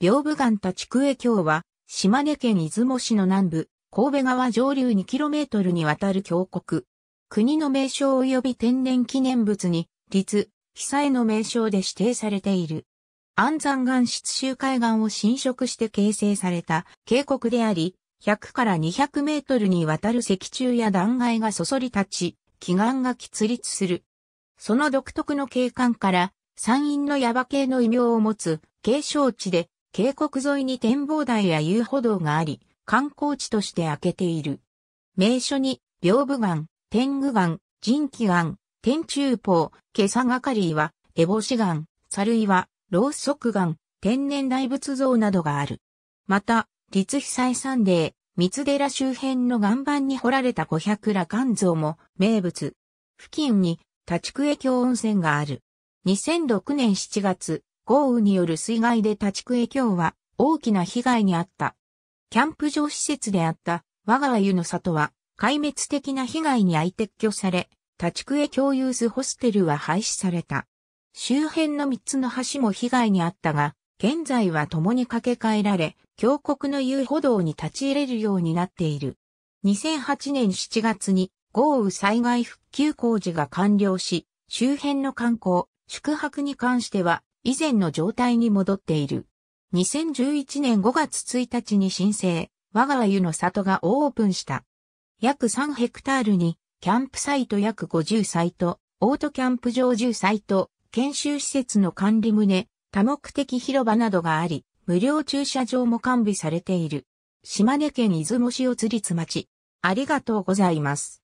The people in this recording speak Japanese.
屏風岩田地区営橋は、島根県出雲市の南部、神戸川上流 2km にわたる峡谷。国の名称及び天然記念物に、立、被災の名称で指定されている。安山岩質周海岸を侵食して形成された渓谷であり、100から200メートルにわたる石柱や断崖がそそり立ち、奇岩が喫立する。その独特の景観から、山陰の耶馬系の異名を持つ、景勝地で、渓谷沿いに展望台や遊歩道があり、観光地として開けている。名所に、屏風岩、天狗岩、人気岩、天中峰、袈裟がかり岩、烏帽子岩、猿岩、ロうそく岩、天然大仏像などがある。また、立被災三例、三寺周辺の岩盤に掘られた五百羅岩像も名物。付近に立区江峡温泉がある。2006年7月、豪雨による水害で立ち区影響は大きな被害にあった。キャンプ場施設であった我が湯の里は壊滅的な被害に相撤去され、立ち区へ共有すホステルは廃止された。周辺の3つの橋も被害にあったが、現在は共に架け替えられ、峡谷の遊歩道に立ち入れるようになっている。2008年7月に豪雨災害復旧工事が完了し、周辺の観光、宿泊に関しては以前の状態に戻っている。2011年5月1日に申請、我が湯の里がオープンした。約3ヘクタールに、キャンプサイト約50サイト、オートキャンプ場10サイト、研修施設の管理棟、多目的広場などがあり、無料駐車場も完備されている。島根県出雲市を釣りつ町。ありがとうございます。